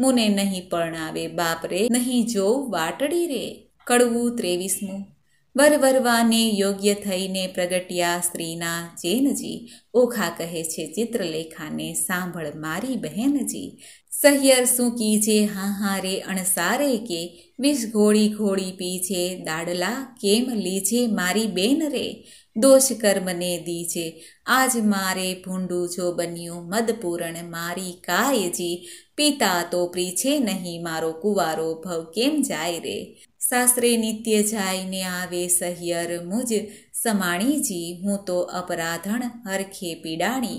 મુને નહીં પરણાવે બાપ રે નહીં જો વાટડી રે કડવું ત્રેવીસમું વરવરવાને યોગ્ય થઈને પ્રગટ્યા સ્ત્રીના ચેનજી ઓખા કહે છે ચિત્રલેખાને સાંભળ મારી બહેનજી સહિયર સૂકી છે હાહારે અણસારે કે વિષ ઘોળી ઘોળી પીજે દાડલા કેમ લીજે મારી બેન રે દોષ કર્મને દીજે આજ મારે ભૂંડું જો બન્યું મદપૂરણ મારી કાયજી પિતા તો પ્રી છે નહીં મારો કુવારો ભવ કેમ જાય રે સાસરે નિત્ય જાઈને આવે સહિયર મુજ સમાણીજી હું તો અપરાધણ હરખે પીડાણી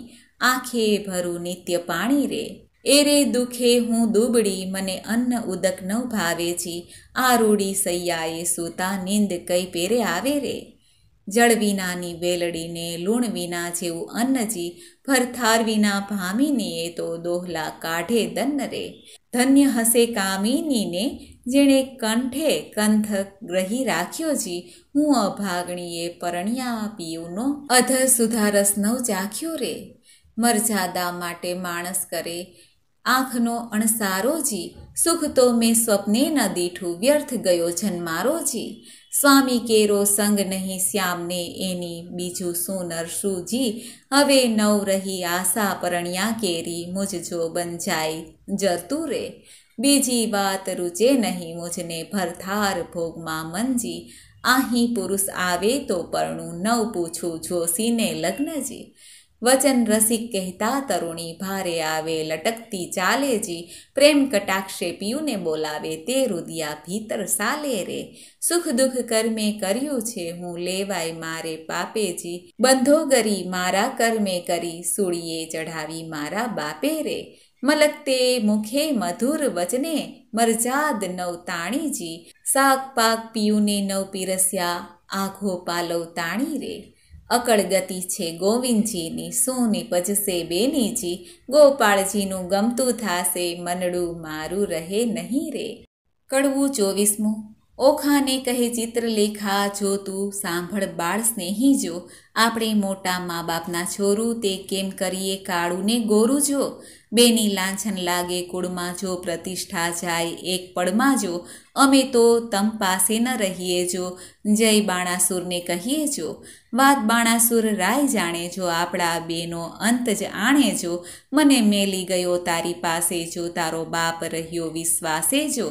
આંખે ભરું નિત્ય પાણી રે એરે રે દુખે હું દુબળી મને અન્ન ઉદક ન ભાવે છી આ રૂડી સૈયાએ સૂતા નિંદ કઈ પેરે આવે રે જળ વિનાની વેલડીને લૂણ વિના જેવું અન્નજી ભરથાર વિના ભામીને એ તો દોહલા કાઢે દન્ન રે ધન્ય હસે કામિનીને જેણે કંઠે કંથ ગ્રહી રાખ્યો જી હું અભાગણીએ પરણ્યા પીયુનો અધ સુધારસ નવ ચાખ્યો રે મરજાદા માટે માણસ કરે આંખનો અણસારો જી સુખ તો મેં સ્વપ્ને ન દીઠું વ્યર્થ ગયો જન્મારો જી સ્વામી કેરો સંગ નહીં શ્યામને એની બીજું શું નરસુજી હવે નવ રહી આશા પરણ્યા કેરી મુજ જો બંજાઈ જતું રે બીજી વાત રૂચે નહીં મુજને ભરથાર ભોગમાં મનજી આહી પુરુષ આવે તો પરણું નવ પૂછું જોશીને લગ્નજી વચન રસિક કહેતા તરુણી ભારે આવે લટકતી ચાલે જી પ્રેમ કટાક્ષે પીયુને બોલાવે તે રુદિયા ભીતર સાલે રે સુખ દુઃખ કર્મે કર્યું છે હું લેવાય મારે પાપે જી બંધો ગરી મારા કર્મે કરી સૂળીએ ચઢાવી મારા બાપે રે મલકતે મુખે મધુર વચને મરજાદ નવ તાણીજી શાક પાક પીયુને નવ પીરસ્યા આંખો પાલવ તાણી રે અકળ ગતિ છે ગોવિંદજીની સૂની પજશે બેનીજી ગોપાળજીનું ગમતું થાશે મનડું મારું રહે નહીં રે કડવું ચોવીસમું ઓખાને કહે ચિત્રલેખા જો તું સાંભળ બાળ સ્નેહી જો આપણે મોટા મા બાપના છોરું તે કેમ કરીએ કાળું ને ગોરું જો બેની લાંછન લાગે કુળમાં જો પ્રતિષ્ઠા જાય એક પળમાં જો અમે તો તમ પાસે ન રહીએ જો જય બાણાસુરને કહીએ જો વાત બાણાસુર રાય જાણે જો આપણા બેનો અંત જ આણે જો મને મેલી ગયો તારી પાસે જો તારો બાપ રહ્યો વિશ્વાસે જો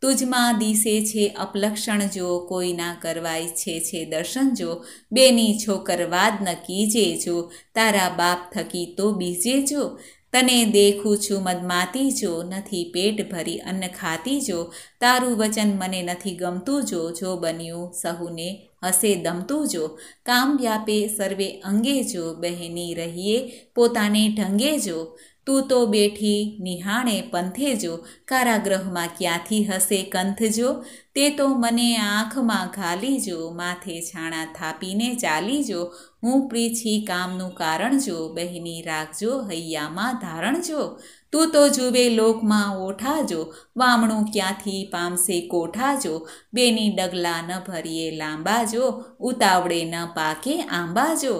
તુજમાં દિશે છે અપલક્ષણ જો કોઈના કરવા ઈચ્છે છે દર્શન જો બેની છોકર છોકરવાદ ન કીજે જો તારા બાપ થકી તો બીજે જો તને દેખું છું મદમાતી જો નથી પેટ ભરી અન્ન ખાતી જો તારું વચન મને નથી ગમતું જો જો બન્યું સહુને હસે દમતું જો કામ વ્યાપે સર્વે અંગે જો બહેની રહીએ પોતાને ઢંગે જો તું તો બેઠી નિહાણે પંથેજો કારાગ્રહમાં ક્યાંથી હશે કંથ જો તે તો મને આંખમાં ઘાલી જો માથે છાણા થાપીને ચાલી જો હું પ્રીછી કામનું કારણ જો બહેની રાખજો હૈયામાં ધારણ જો તું તો જુવે લોકમાં ઓઠાજો વામણું ક્યાંથી પામશે કોઠાજો બેની ડગલા ન ભરીએ લાંબાજો ઉતાવળે ન પાકે આંબાજો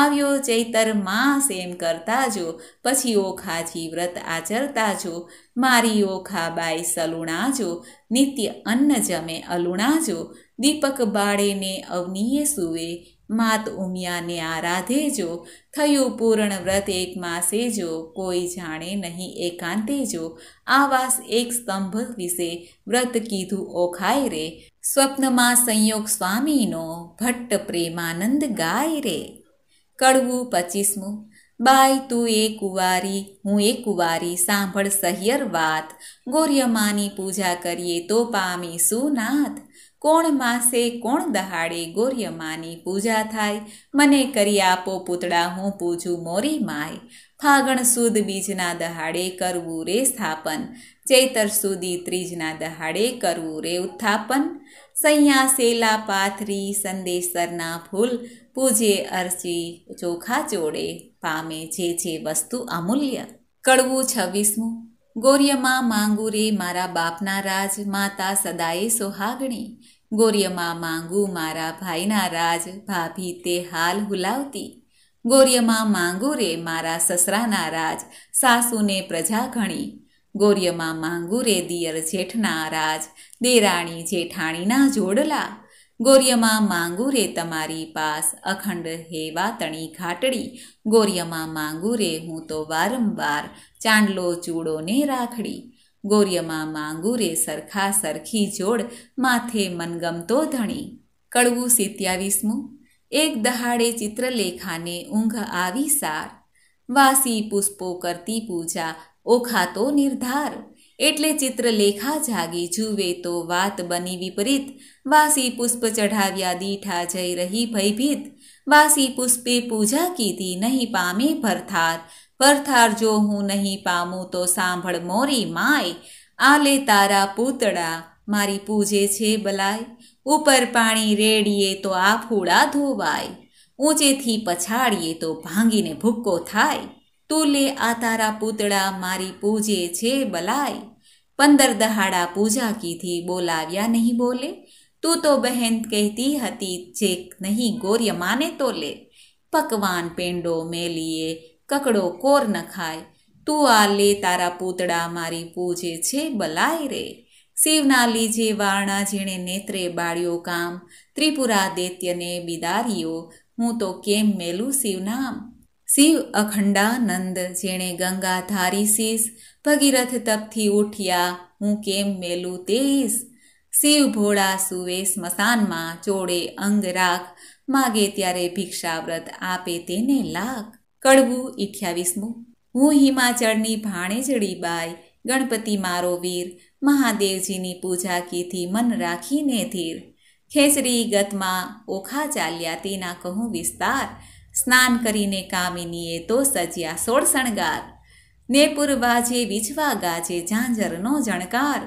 આવ્યો ચૈતર માસ એમ કરતા જો પછી ઓખાજી વ્રત આચરતા જો મારી ઓખા બાઈ સલુણાજો નિત્ય અન્ન જમે અલુણાજો દીપક બાળેને અવનીએ સુવે માત ઉમિયાને આરાધે જો થયું પૂર્ણ વ્રત એક માસે જો કોઈ જાણે નહીં એકાંતે જો આવાસ એક સ્તંભ વિશે વ્રત કીધું ઓખાય રે સ્વપ્નમાં સંયોગ સ્વામીનો ભટ્ટ પ્રેમાનંદ ગાય રે કડવું પચીસમું બાય તું એ કુવારી હું એ કુવારી સાંભળ સહિયર વાત ગોર્યમાની પૂજા કરીએ તો પામી સુનાથ કોણ માસે કોણ દહાડે ગોર્યમાની પૂજા થાય મને કરી આપો પૂતળા હું પૂજું મોરી માય ફાગણ સુદ બીજના દહાડે કરવું રે સ્થાપન ચૈતર સુદી ત્રીજના દહાડે કરવું રે ઉત્થાપન સૈયા સેલા પાથરી સંદેશરના ફૂલ પૂજે અરચી ચોખા જોડે પામે જે જે વસ્તુ અમૂલ્ય કડવું છવ્વીસમું ગોર્યમાં માંગુ રે મારા બાપના રાજ માતા સદાએ સોહાગણી ગોર્યમાં માંગુ મારા ભાઈના રાજ ભાભી તે હાલ હુલાવતી ગોર્યમાં માંગુ રે મારા સસરાના રાજ સાસુને પ્રજા ઘણી ગોર્યમાં માંગુ રે દિયર જેઠના રાજ દેરાણી જેઠાણીના જોડલા ગોરિયમાં માંગુ રે તમારી પાસ અખંડ હે વાતણી ઘાટડી ગોરિયમાં માંગુ રે હું તો વારંવાર ચાંદલો ચૂડોને રાખડી ગોરિયમાં માંગુ રે સરખા સરખી જોડ માથે મનગમતો ધણી કડવું સિત્યાવીસમું એક દહાડે ચિત્રલેખાને ઊંઘ આવી સાર વાસી પુષ્પો કરતી પૂજા ઓખાતો નિર્ધાર એટલે ચિત્રલેખા જાગી જુએ તો વાત બની વિપરીત વાસી પુષ્પ ચઢાવ્યા દીઠા જઈ રહી ભયભીત વાસી પુષ્પે પૂજા કીધી નહીં પામે ભરથાર ભરથાર જો હું નહીં પામું તો સાંભળ મોરી માય આલે તારા પૂતળા મારી પૂજે છે બલાય ઉપર પાણી રેડીએ તો આ ફૂડા ધોવાય ઊંચેથી પછાડીએ તો ભાંગીને ભૂક્કો થાય તુલે આ તારા પૂતળા મારી પૂજે છે બલાય પંદર દહાડા પૂજા કીધી બોલાવ્યા નહીં બોલે તું તો બહેન કહેતી હતી જે નહીં ગોર્ય માને તો લે પકવાન પેંડો મેલીએ કકડો કોર ન ખાય તું આ લે તારા પૂતળા મારી પૂજે છે બલાય રે શિવના લીજે વાળના જેણે નેત્રે બાળ્યો કામ ત્રિપુરા દૈત્યને બિદાર્યો હું તો કેમ મેલું શિવનામ શિવ અખંડાનંદ જેણે ગંગા ધારી શીશ ભગીરથ તપથી ઉઠ્યા હું કેમ મેલું તેસ શિવ ભોળા સુવે સ્મશાનમાં ચોળે અંગ રાખ માગે ત્યારે ભિક્ષાવ્રત આપે તેને લાખ કડવું ઇઠ્યાવીસમું હું હિમાચળની ભાણેજડી બાય ગણપતિ મારો વીર મહાદેવજીની પૂજા કીથી મન રાખીને ધીર ખેસરી ગતમાં ઓખા ચાલ્યા તેના કહું વિસ્તાર સ્નાન કરીને કામિનીએ તો સજ્યા સોળ શણગાર નેપુર પૂર્વાજે વીજવા ગાજે ઝાંઝરનો જણકાર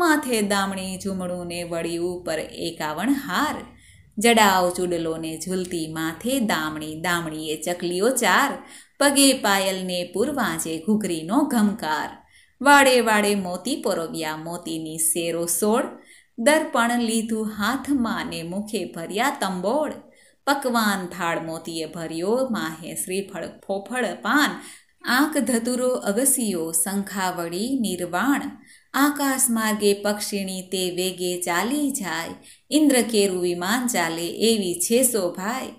માથે દામણી ઝુમડું ને વળી ઉપર એકાવણ હાર જડાવ ચૂડલો ને ઝૂલતી માથે દામણી દામણીએ ચકલીઓ ચાર પગે પાયલને પૂર્વાજે ઘૂઘરીનો ઘમકાર વાડે વાડે મોતી પરોવ્યા મોતીની શેરો સોળ દર્પણ લીધું હાથમાં ને મુખે ભર્યા તંબોળ પકવાન થાળ મોતીએ ભર્યો માહે શ્રીફળ ફોફળ પાન આંક ધતુરો અવસીયો શંખાવળી નિર્વાણ આકાશ માર્ગે પક્ષીણી તે વેગે ચાલી જાય ઇન્દ્ર ઇન્દ્રકેરું વિમાન ચાલે એવી છે શોભાય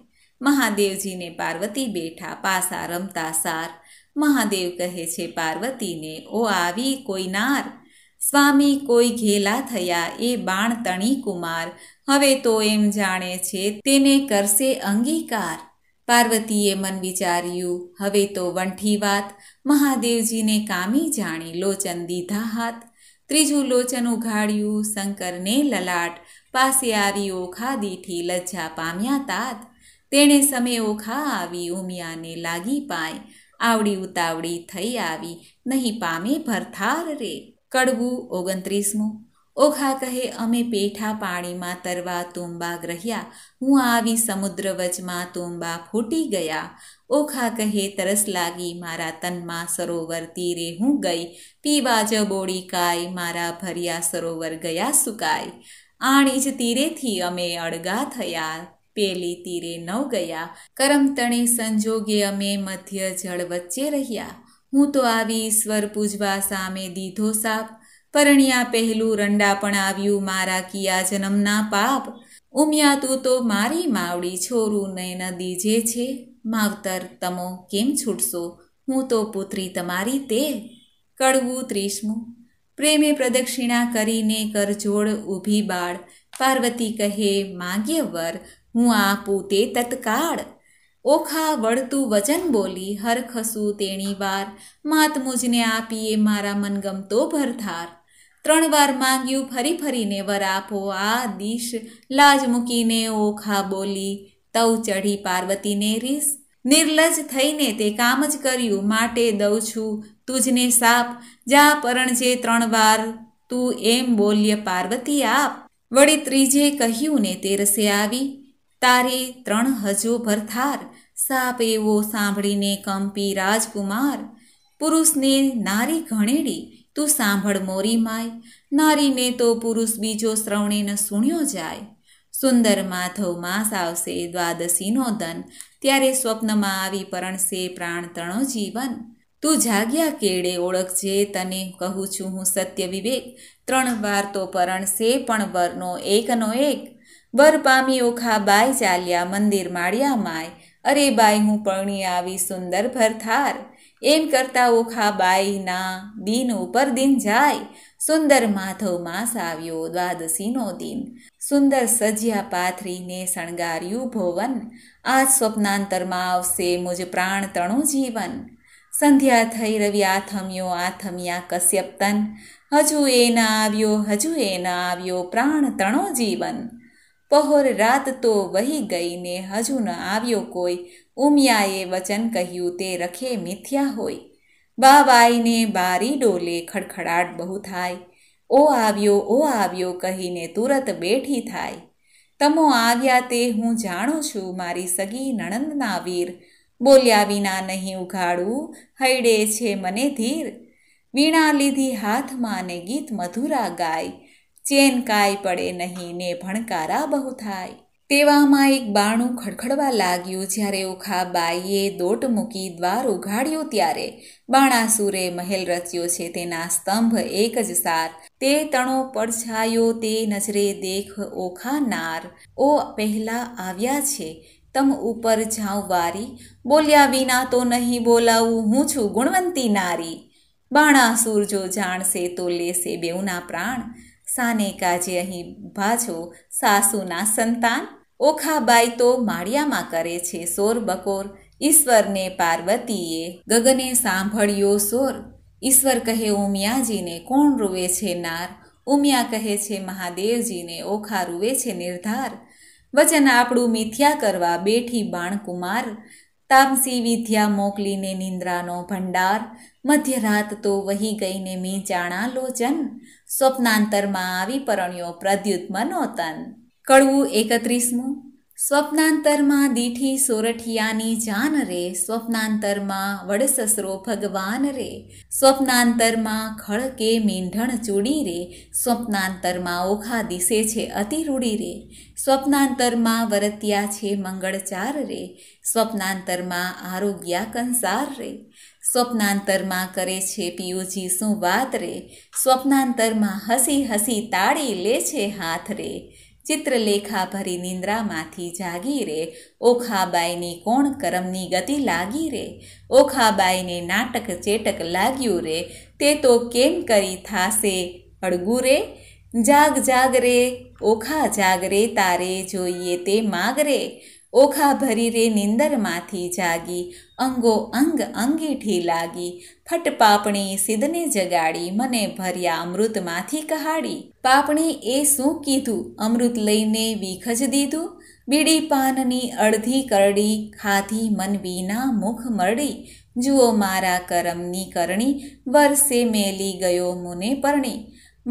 મહાદેવજીને પાર્વતી બેઠા પાસા રમતા સાર મહાદેવ કહે છે પાર્વતીને ઓ આવી કોઈ નાર સ્વામી કોઈ ઘેલા થયા એ બાણ તણી કુમાર હવે તો એમ જાણે છે તેને કરશે અંગીકાર પાર્વતીએ મન વિચાર્યું હવે તો વંઠી વાત મહાદેવજીને કામી જાણી લોચન દીધા હાથ ત્રીજું લોચન ઉઘાડ્યું શંકરને લલાટ પાસે આવી ઓખા દીઠી લજ્જા પામ્યા તાત તેણે સમે ઓખા આવી ઉમિયાને લાગી પાય આવડી ઉતાવળી થઈ આવી નહીં પામે ભરથાર રે કડવું ઓગણત્રીસમું ઓખા કહે અમે પેઠા પાણીમાં તરવા તુંબા ગ્રહ્યા હું આવી સમુદ્ર વચમાં તુંબા ફૂટી ગયા ઓખા કહે તરસ લાગી મારા તનમાં સરોવર તીરે હું ગઈ પીવા જ બોડી કાય મારા ભર્યા સરોવર ગયા સુકાય આણી જ તીરેથી અમે અળગા થયા પેલી તીરે નવ ગયા કરમતણે સંજોગે અમે મધ્ય જળ વચ્ચે રહ્યા હું તો આવી ઈશ્વર પૂજવા સામે દીધો સાપ પરણ્યા પહેલું રંડા પણ આવ્યું મારા કિયા જન્મના પાપ ઉમિયા તું તો મારી માવડી છોરું ને નદી જે છે માવતર તમો કેમ છૂટશો હું તો પુત્રી તમારી તે કડવું ત્રીસમું પ્રેમે પ્રદક્ષિણા કરીને કરજોડ ઊભી બાળ પાર્વતી કહે માગ્ય વર હું આ પૂતે તત્કાળ ઓખા વળતું વચન બોલી હરખસું તેણી વાર માત મુજને આપીએ મારા મનગમતો ભરથાર ત્રણ વાર માંગ્યું ફરી ફરીને વર આપો આ દિશ લાજ મૂકીને ઓખા બોલી તવ ચઢી પાર્વતીને રીસ નિર્લજ થઈને તે કામ જ કર્યું માટે દઉં છું તુજને સાપ જા પરણજે ત્રણ વાર તું એમ બોલ્ય પાર્વતી આપ વળી ત્રીજે કહ્યું ને તેરસે આવી તારે ત્રણ હજો ભરથાર સાપ એવો સાંભળીને કંપી રાજકુમાર પુરુષને નારી ઘણેડી તું સાંભળ મોરી માય નારીને તો પુરુષ બીજો શ્રવણીને સુણ્યો જાય સુંદર માધવ માસ આવશે દ્વાદશીનો ધન ત્યારે સ્વપ્નમાં આવી પરણશે પ્રાણ તણો જીવન તું જાગ્યા કેળે ઓળખજે તને કહું છું હું સત્ય વિવેક ત્રણ વાર તો પરણશે પણ વરનો એકનો એક વર પામી ઓખા બાય ચાલ્યા મંદિર માળ્યા માય અરે બાય હું પરણી આવી સુંદર ભરથાર એમ કરતાં બાઈના દિન ઉપર દિન જાય સુંદર માધવ માસ આવ્યો દ્વાદશીનો દિન સુંદર સજ્યા પાથરીને શણગાર્યું ભોવન આજ સ્વપ્નાંતરમાં આવશે મુજ પ્રાણ તણું જીવન સંધ્યા થઈ રવિ આથમ્યો આથમ્યા તન હજુ એ ના આવ્યો હજુ એ ના આવ્યો પ્રાણ તણો જીવન પહોર રાત તો વહી ગઈને હજુ ન આવ્યો કોઈ ઉમિયાએ વચન કહ્યું તે રખે મિથ્યા હોય બાવાઈને બારી ડોલે ખડખડાટ બહુ થાય ઓ આવ્યો ઓ આવ્યો કહીને તુરત બેઠી થાય તમો આવ્યા તે હું જાણું છું મારી સગી નણંદના વીર બોલ્યા વિના નહીં ઉઘાડું હૈડે છે મને ધીર વીણા લીધી હાથમાં ને ગીત મધુરા ગાય ચેન કાંઈ પડે નહીં ને ભણકારા બહુ થાય તેવામાં એક બાણું ખડખડવા લાગ્યું જ્યારે ઓખા બાઈએ દોટ મૂકી દ્વાર ઉઘાડ્યું ત્યારે બાણાસુરે મહેલ રચ્યો છે તેના સ્તંભ એક જ સાર તે તણો પડછાયો તે નજરે દેખ ઓખા નાર ઓ પહેલા આવ્યા છે તમ ઉપર જાઉં વારી બોલ્યા વિના તો નહીં બોલાવું હું છું ગુણવંતી નારી બાણાસુર જો જાણશે તો લેશે બેઉના પ્રાણ સાને કાજે અહીં ભાજો સાસુના સંતાન ઓખાબાઈ તો માળિયામાં કરે છે સોર બકોર ઈશ્વરને પાર્વતીએ ગગને સાંભળ્યો સોર ઈશ્વર કહે ઉમિયાજીને કોણ રૂવે છે નાર ઉમિયા કહે છે મહાદેવજીને ઓખા રૂવે છે નિર્ધાર વચન આપણું મિથ્યા કરવા બેઠી બાણકુમાર તામસી વિદ્યા મોકલીને નિંદ્રાનો ભંડાર મધ્યરાત તો વહી ગઈને મીચાણા લોચન સ્વપ્નાંતરમાં આવી પરણ્યો પ્રદ્યુત મનોતન કડવું એકત્રીસમું સ્વપ્નાંતરમાં દીઠી સોરઠિયાની જાન રે સ્વપ્નાંતરમાં વડસસરો ભગવાન રે સ્વપ્નાંતરમાં ખળ કે મીંઢણ ચૂડી રે સ્વપ્નાંતરમાં ઓખા દિશે છે અતિરૂડી રે સ્વપ્નાંતરમાં વરત્યા છે મંગળચાર રે સ્વપ્નાંતરમાં આરોગ્યા કંસાર રે સ્વપ્નાંતરમાં કરે છે પિયુજી શું વાત રે સ્વપ્નાંતરમાં હસી હસી તાળી લે છે હાથ રે ચિત્રલેખા ભરી નિંદ્રામાંથી જાગી રે ઓખાબાઈની કોણ કરમની ગતિ લાગી રે ઓખાબાઈને નાટક ચેટક લાગ્યું રે તે તો કેમ કરી થાશે અડગું રે જાગ જાગ રે ઓખા જાગ રે તારે જોઈએ તે માગ રે ઓખા ભરીરે નિંદરમાંથી જાગી અંગો અંગ અંગીઠી લાગી ફટ પાપણી સિદ્ધને જગાડી મને ભર્યા અમૃતમાંથી કહાડી પાપણી એ શું કીધું અમૃત લઈને વીખ દીધું બીડી પાનની અડધી કરડી ખાધી મન વિના મુખ મરડી જુઓ મારા કરમની કરણી વર્ષે મેલી ગયો મુને પરણી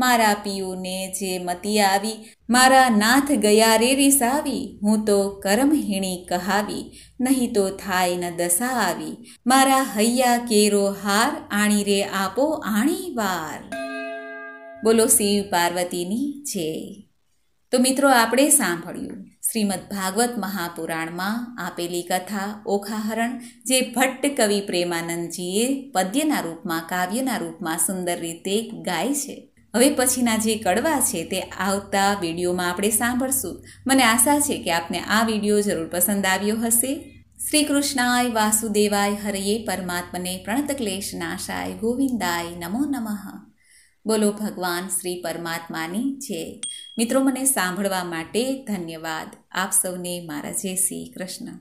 મારા પિયુને જે મતી આવી મારા નાથ ગયા રે રિસાવી હું તો કરમહીણી કહાવી નહીં તો થાય ન દશા આવી મારા હૈયા કેરો હાર આણી રે આપો આણી વાર બોલો શિવ પાર્વતીની જય તો મિત્રો આપણે સાંભળ્યું શ્રીમદ ભાગવત મહાપુરાણમાં આપેલી કથા ઓખાહરણ જે ભટ્ટ કવિ પ્રેમાનંદજીએ પદ્યના રૂપમાં કાવ્યના રૂપમાં સુંદર રીતે ગાય છે હવે પછીના જે કડવા છે તે આવતા વિડીયોમાં આપણે સાંભળશું મને આશા છે કે આપને આ વિડીયો જરૂર પસંદ આવ્યો હશે શ્રી કૃષ્ણાય વાસુદેવાય હરયે પરમાત્મને ક્લેશ નાશાય ગોવિંદાય નમો નમઃ બોલો ભગવાન શ્રી પરમાત્માની જય મિત્રો મને સાંભળવા માટે ધન્યવાદ આપ સૌને મારા જય શ્રી કૃષ્ણ